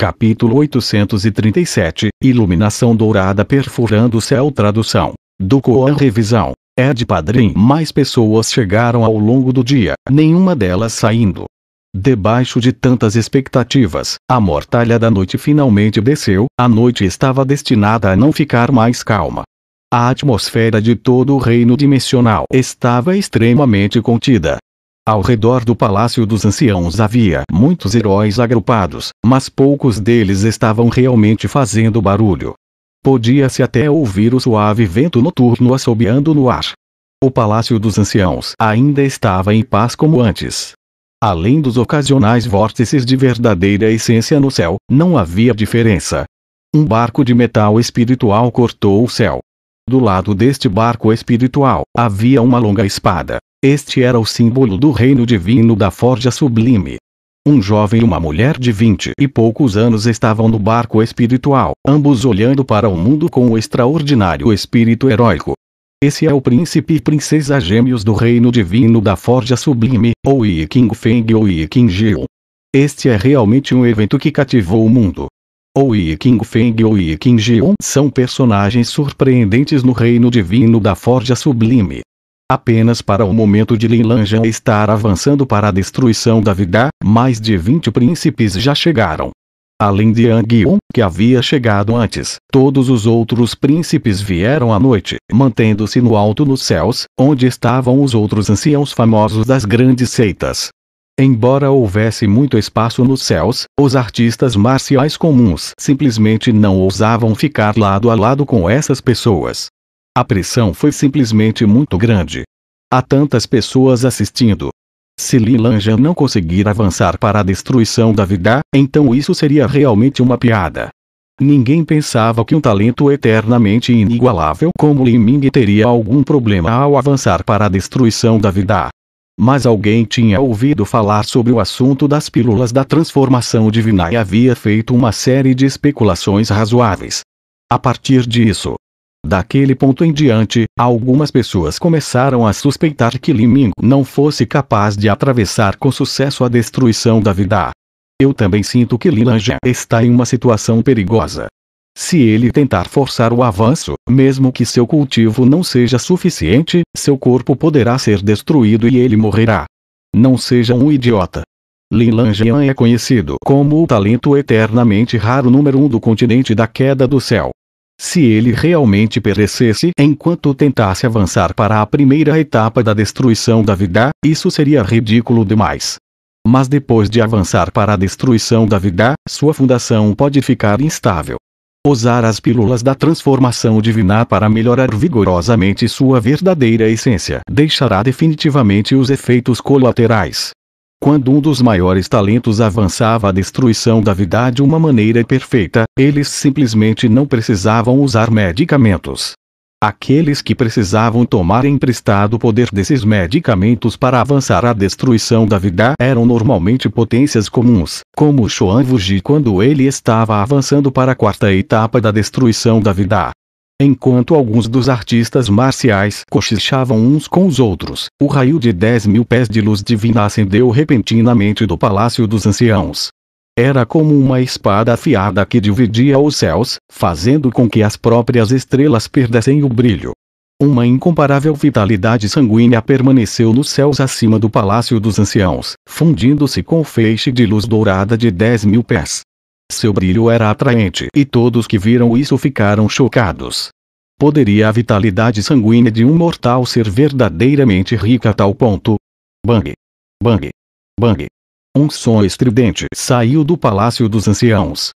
Capítulo 837 Iluminação Dourada Perfurando o Céu Tradução do Koan Revisão é de Padrim. Mais pessoas chegaram ao longo do dia, nenhuma delas saindo. Debaixo de tantas expectativas, a mortalha da noite finalmente desceu, a noite estava destinada a não ficar mais calma. A atmosfera de todo o reino dimensional estava extremamente contida, ao redor do Palácio dos Anciãos havia muitos heróis agrupados, mas poucos deles estavam realmente fazendo barulho. Podia-se até ouvir o suave vento noturno assobiando no ar. O Palácio dos Anciãos ainda estava em paz como antes. Além dos ocasionais vórtices de verdadeira essência no céu, não havia diferença. Um barco de metal espiritual cortou o céu. Do lado deste barco espiritual, havia uma longa espada, este era o símbolo do reino divino da Forja Sublime. Um jovem e uma mulher de vinte e poucos anos estavam no barco espiritual, ambos olhando para o mundo com o extraordinário espírito heróico. Esse é o príncipe e princesa gêmeos do reino divino da Forja Sublime, ou Yi King Feng ou Yi King Jiu. Este é realmente um evento que cativou o mundo. Ou Yi King Feng ou Yi King Jiu são personagens surpreendentes no reino divino da Forja Sublime. Apenas para o momento de Linlanjan estar avançando para a destruição da vida, mais de 20 príncipes já chegaram. Além de Anguion, que havia chegado antes, todos os outros príncipes vieram à noite, mantendo-se no alto nos céus, onde estavam os outros anciãos famosos das grandes seitas. Embora houvesse muito espaço nos céus, os artistas marciais comuns simplesmente não ousavam ficar lado a lado com essas pessoas. A pressão foi simplesmente muito grande. Há tantas pessoas assistindo. Se Lilanja não conseguir avançar para a destruição da vida, então isso seria realmente uma piada. Ninguém pensava que um talento eternamente inigualável como Lin Ming teria algum problema ao avançar para a destruição da vida. Mas alguém tinha ouvido falar sobre o assunto das pílulas da transformação divina e havia feito uma série de especulações razoáveis. A partir disso, Daquele ponto em diante, algumas pessoas começaram a suspeitar que Liming não fosse capaz de atravessar com sucesso a destruição da vida. Eu também sinto que Lilanja está em uma situação perigosa. Se ele tentar forçar o avanço, mesmo que seu cultivo não seja suficiente, seu corpo poderá ser destruído e ele morrerá. Não seja um idiota. Lilangean é conhecido como o talento eternamente raro número um do continente da queda do céu se ele realmente perecesse enquanto tentasse avançar para a primeira etapa da destruição da vida, isso seria ridículo demais. Mas depois de avançar para a destruição da vida, sua fundação pode ficar instável. Usar as pílulas da transformação divina para melhorar vigorosamente sua verdadeira essência deixará definitivamente os efeitos colaterais. Quando um dos maiores talentos avançava a destruição da vida de uma maneira perfeita, eles simplesmente não precisavam usar medicamentos. Aqueles que precisavam tomar emprestado o poder desses medicamentos para avançar a destruição da vida eram normalmente potências comuns, como Xuan Wuji quando ele estava avançando para a quarta etapa da destruição da vida. Enquanto alguns dos artistas marciais cochichavam uns com os outros, o raio de dez mil pés de luz divina acendeu repentinamente do palácio dos anciãos. Era como uma espada afiada que dividia os céus, fazendo com que as próprias estrelas perdessem o brilho. Uma incomparável vitalidade sanguínea permaneceu nos céus acima do Palácio dos Anciãos, fundindo-se com o feixe de luz dourada de 10 mil pés. Seu brilho era atraente e todos que viram isso ficaram chocados. Poderia a vitalidade sanguínea de um mortal ser verdadeiramente rica a tal ponto? Bang! Bang! Bang! Um som estridente saiu do palácio dos anciãos.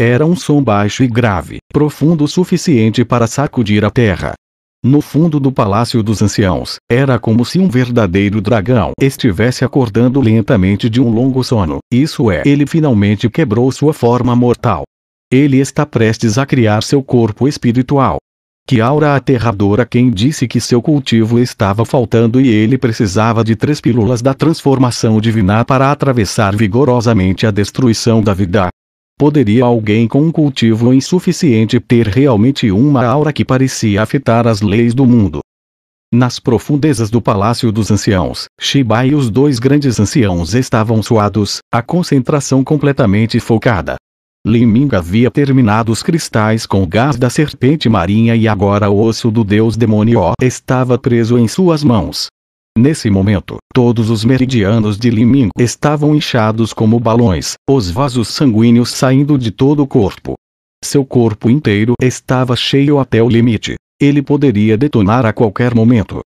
Era um som baixo e grave, profundo o suficiente para sacudir a terra. No fundo do Palácio dos Anciãos, era como se um verdadeiro dragão estivesse acordando lentamente de um longo sono, isso é, ele finalmente quebrou sua forma mortal. Ele está prestes a criar seu corpo espiritual. Que aura aterradora quem disse que seu cultivo estava faltando e ele precisava de três pílulas da transformação divina para atravessar vigorosamente a destruição da vida. Poderia alguém com um cultivo insuficiente ter realmente uma aura que parecia afetar as leis do mundo? Nas profundezas do Palácio dos Anciãos, Shiba e os dois grandes anciãos estavam suados, a concentração completamente focada. Liming havia terminado os cristais com o gás da serpente marinha e agora o osso do deus demônio estava preso em suas mãos. Nesse momento, todos os meridianos de Liming estavam inchados como balões, os vasos sanguíneos saindo de todo o corpo. Seu corpo inteiro estava cheio até o limite. Ele poderia detonar a qualquer momento.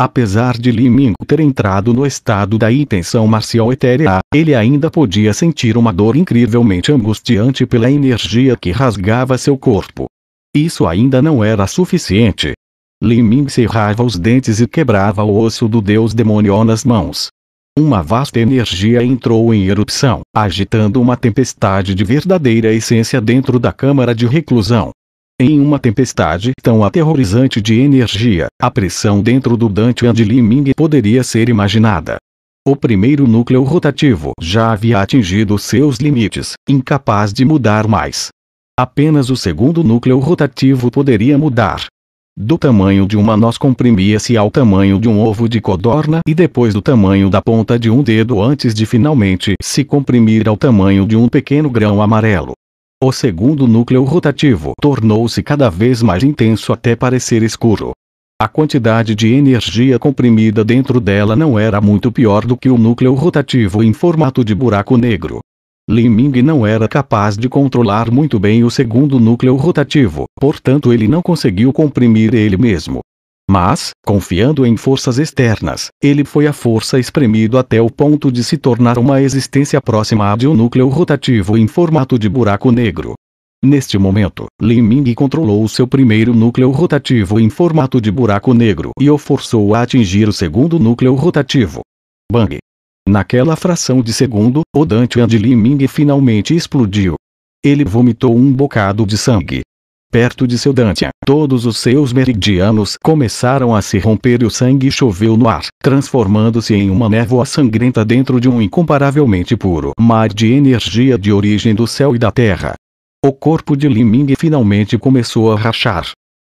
Apesar de Liming ter entrado no estado da intenção marcial etérea, ele ainda podia sentir uma dor incrivelmente angustiante pela energia que rasgava seu corpo. Isso ainda não era suficiente. Liming cerrava os dentes e quebrava o osso do deus demônio nas mãos. Uma vasta energia entrou em erupção, agitando uma tempestade de verdadeira essência dentro da câmara de reclusão. Em uma tempestade tão aterrorizante de energia, a pressão dentro do Dante de Liming poderia ser imaginada. O primeiro núcleo rotativo já havia atingido seus limites, incapaz de mudar mais. Apenas o segundo núcleo rotativo poderia mudar, do tamanho de uma noz comprimia-se ao tamanho de um ovo de codorna e depois do tamanho da ponta de um dedo antes de finalmente se comprimir ao tamanho de um pequeno grão amarelo. O segundo núcleo rotativo tornou-se cada vez mais intenso até parecer escuro. A quantidade de energia comprimida dentro dela não era muito pior do que o núcleo rotativo em formato de buraco negro. Liming não era capaz de controlar muito bem o segundo núcleo rotativo, portanto ele não conseguiu comprimir ele mesmo. Mas, confiando em forças externas, ele foi a força espremido até o ponto de se tornar uma existência próxima à de um núcleo rotativo em formato de buraco negro. Neste momento, Lin Ming controlou seu primeiro núcleo rotativo em formato de buraco negro e o forçou a atingir o segundo núcleo rotativo. Bang! Naquela fração de segundo, o Dante Andiliming finalmente explodiu. Ele vomitou um bocado de sangue. Perto de seu Dante, todos os seus meridianos começaram a se romper e o sangue choveu no ar, transformando-se em uma névoa sangrenta dentro de um incomparavelmente puro mar de energia de origem do céu e da terra. O corpo de Liming finalmente começou a rachar.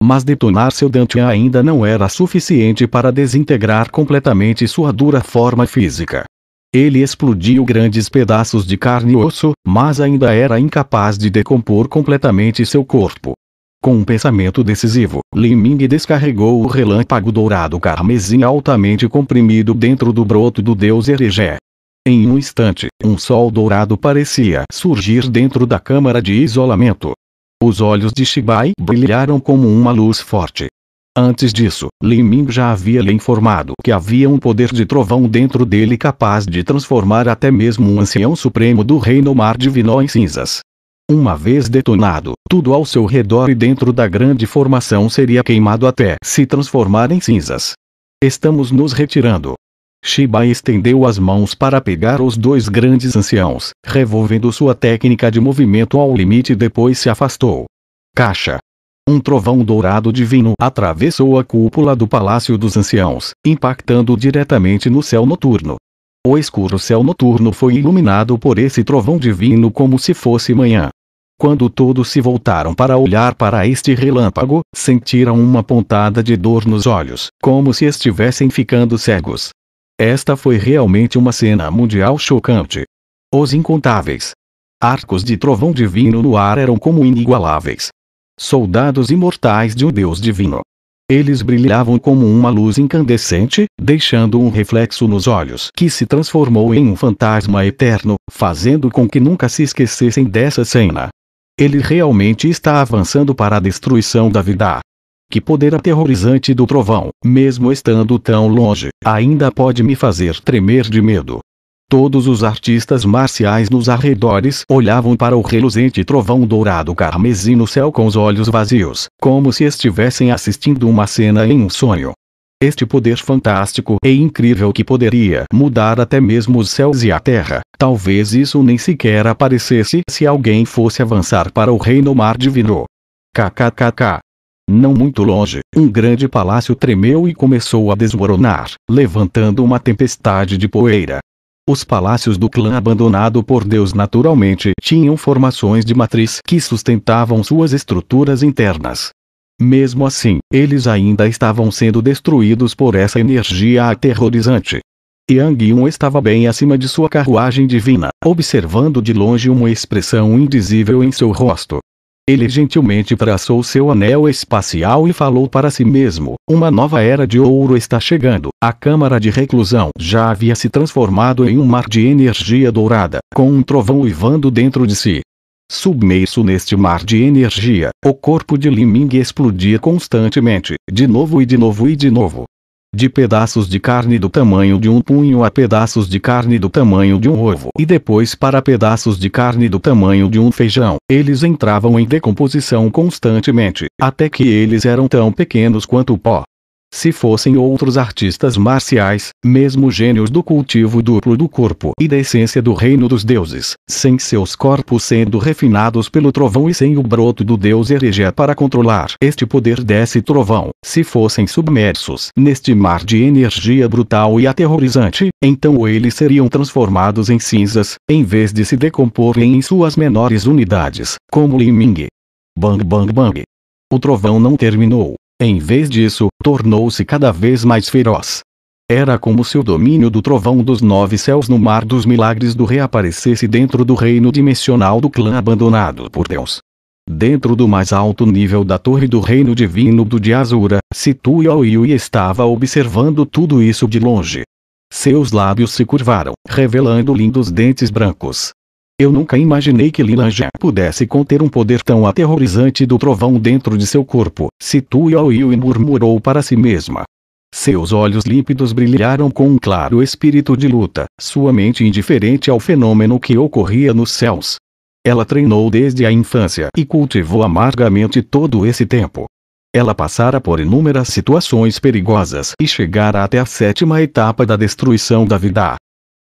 Mas detonar seu Dante ainda não era suficiente para desintegrar completamente sua dura forma física. Ele explodiu grandes pedaços de carne e osso, mas ainda era incapaz de decompor completamente seu corpo. Com um pensamento decisivo, Li Ming descarregou o relâmpago dourado carmesim altamente comprimido dentro do broto do deus Erejé. Em um instante, um sol dourado parecia surgir dentro da câmara de isolamento. Os olhos de Shibai brilharam como uma luz forte, Antes disso, Lin Ming já havia lhe informado que havia um poder de trovão dentro dele capaz de transformar até mesmo um ancião supremo do reino mar divino em cinzas. Uma vez detonado, tudo ao seu redor e dentro da grande formação seria queimado até se transformar em cinzas. Estamos nos retirando. Shiba estendeu as mãos para pegar os dois grandes anciãos, revolvendo sua técnica de movimento ao limite e depois se afastou. Caixa, um trovão dourado divino atravessou a cúpula do Palácio dos Anciãos, impactando diretamente no céu noturno. O escuro céu noturno foi iluminado por esse trovão divino como se fosse manhã. Quando todos se voltaram para olhar para este relâmpago, sentiram uma pontada de dor nos olhos, como se estivessem ficando cegos. Esta foi realmente uma cena mundial chocante. Os incontáveis arcos de trovão divino no ar eram como inigualáveis, soldados imortais de um Deus divino. Eles brilhavam como uma luz incandescente, deixando um reflexo nos olhos que se transformou em um fantasma eterno, fazendo com que nunca se esquecessem dessa cena. Ele realmente está avançando para a destruição da vida. Que poder aterrorizante do trovão, mesmo estando tão longe, ainda pode me fazer tremer de medo. Todos os artistas marciais nos arredores olhavam para o reluzente trovão dourado carmesim no céu com os olhos vazios, como se estivessem assistindo uma cena em um sonho. Este poder fantástico e incrível que poderia mudar até mesmo os céus e a terra, talvez isso nem sequer aparecesse se alguém fosse avançar para o reino mar divino. KKKK. Não muito longe, um grande palácio tremeu e começou a desmoronar, levantando uma tempestade de poeira. Os palácios do clã abandonado por Deus naturalmente tinham formações de matriz que sustentavam suas estruturas internas. Mesmo assim, eles ainda estavam sendo destruídos por essa energia aterrorizante. Yang Yun estava bem acima de sua carruagem divina, observando de longe uma expressão indizível em seu rosto. Ele gentilmente traçou seu anel espacial e falou para si mesmo: Uma nova era de ouro está chegando. A câmara de reclusão já havia se transformado em um mar de energia dourada, com um trovão uivando dentro de si. Submerso neste mar de energia, o corpo de Liming explodia constantemente, de novo e de novo e de novo, de pedaços de carne do tamanho de um punho a pedaços de carne do tamanho de um ovo e depois para pedaços de carne do tamanho de um feijão. Eles entravam em decomposição constantemente, até que eles eram tão pequenos quanto o pó. Se fossem outros artistas marciais, mesmo gênios do cultivo duplo do corpo e da essência do reino dos deuses, sem seus corpos sendo refinados pelo trovão e sem o broto do deus herege para controlar este poder desse trovão, se fossem submersos neste mar de energia brutal e aterrorizante, então eles seriam transformados em cinzas, em vez de se decomporem em suas menores unidades, como Liming, Ming. Bang bang bang. O trovão não terminou. Em vez disso, tornou-se cada vez mais feroz. Era como se o domínio do trovão dos nove céus no mar dos milagres do reaparecesse dentro do reino dimensional do clã abandonado por Deus. Dentro do mais alto nível da torre do reino divino do de Azura, Situ Yaoyui estava observando tudo isso de longe. Seus lábios se curvaram, revelando lindos dentes brancos. Eu nunca imaginei que Lila já pudesse conter um poder tão aterrorizante do trovão dentro de seu corpo. Situ e murmurou para si mesma. Seus olhos límpidos brilharam com um claro espírito de luta, sua mente indiferente ao fenômeno que ocorria nos céus. Ela treinou desde a infância e cultivou amargamente todo esse tempo. Ela passara por inúmeras situações perigosas e chegara até a sétima etapa da destruição da vida,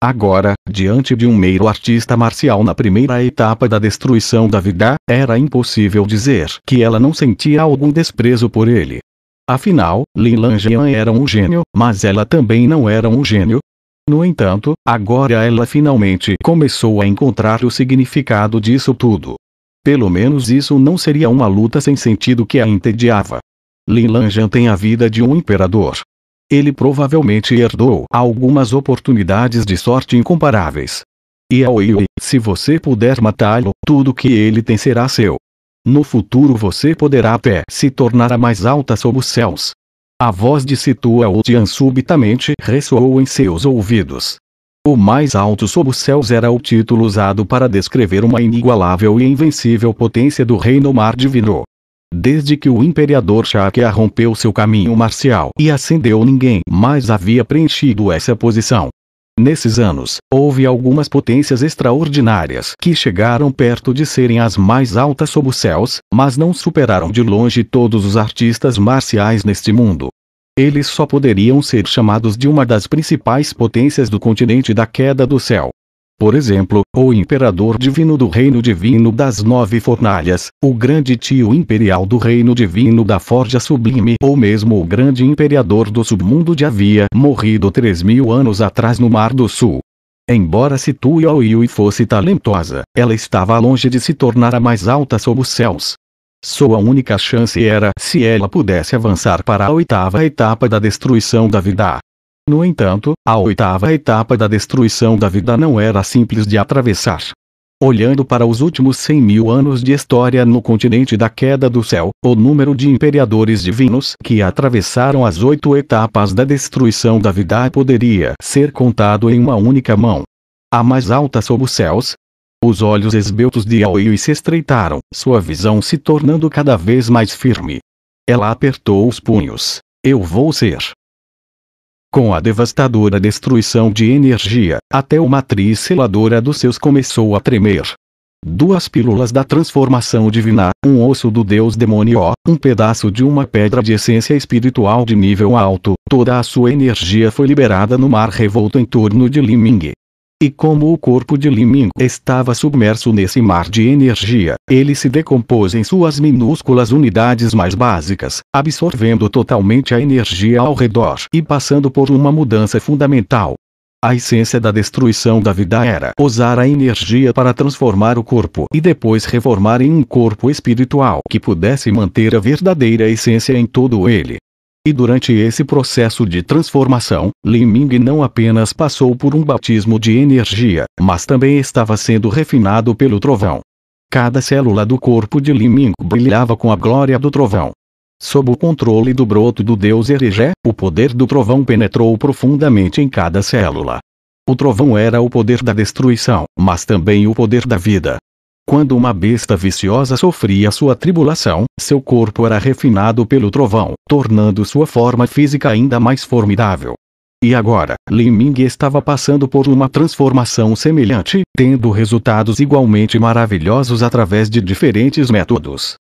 Agora, diante de um meio artista marcial na primeira etapa da destruição da vida, era impossível dizer que ela não sentia algum desprezo por ele. Afinal, Lin Langean era um gênio, mas ela também não era um gênio. No entanto, agora ela finalmente começou a encontrar o significado disso tudo. Pelo menos isso não seria uma luta sem sentido que a entediava. Lin Langean tem a vida de um imperador, ele provavelmente herdou algumas oportunidades de sorte incomparáveis. E Aoi, se você puder matá-lo, tudo que ele tem será seu. No futuro você poderá até se tornar a mais alta sob os céus. A voz de Situa é Otian subitamente ressoou em seus ouvidos. O mais alto sob os céus era o título usado para descrever uma inigualável e invencível potência do reino mar divino, Desde que o imperador Shakya rompeu seu caminho marcial e ascendeu ninguém mais havia preenchido essa posição. Nesses anos, houve algumas potências extraordinárias que chegaram perto de serem as mais altas sob os céus, mas não superaram de longe todos os artistas marciais neste mundo. Eles só poderiam ser chamados de uma das principais potências do continente da queda do céu. Por exemplo, o imperador divino do reino divino das nove fornalhas, o grande tio imperial do reino divino da forja sublime ou mesmo o grande imperador do submundo de havia morrido três mil anos atrás no Mar do Sul. Embora Situ Yui fosse talentosa, ela estava longe de se tornar a mais alta sob os céus. Sua única chance era se ela pudesse avançar para a oitava etapa da destruição da vida. No entanto, a oitava etapa da destruição da vida não era simples de atravessar. Olhando para os últimos 100 mil anos de história no continente da queda do céu, o número de imperadores divinos que atravessaram as oito etapas da destruição da vida poderia ser contado em uma única mão. A mais alta sob os céus, os olhos esbeltos de Aoi se estreitaram, sua visão se tornando cada vez mais firme. Ela apertou os punhos. Eu vou ser com a devastadora destruição de energia, até o matriz seladora dos seus começou a tremer. Duas pílulas da transformação divina, um osso do deus demônio, um pedaço de uma pedra de essência espiritual de nível alto, toda a sua energia foi liberada no mar revolto em torno de Liming. E como o corpo de Liming estava submerso nesse mar de energia, ele se decompôs em suas minúsculas unidades mais básicas, absorvendo totalmente a energia ao redor e passando por uma mudança fundamental. A essência da destruição da vida era usar a energia para transformar o corpo e depois reformar em um corpo espiritual que pudesse manter a verdadeira essência em todo ele. E durante esse processo de transformação, Li Ming não apenas passou por um batismo de energia, mas também estava sendo refinado pelo trovão. Cada célula do corpo de Li Ming brilhava com a glória do trovão. Sob o controle do broto do deus Erigé, o poder do trovão penetrou profundamente em cada célula. O trovão era o poder da destruição, mas também o poder da vida. Quando uma besta viciosa sofria sua tribulação, seu corpo era refinado pelo trovão, tornando sua forma física ainda mais formidável. E agora, Li Ming estava passando por uma transformação semelhante, tendo resultados igualmente maravilhosos através de diferentes métodos.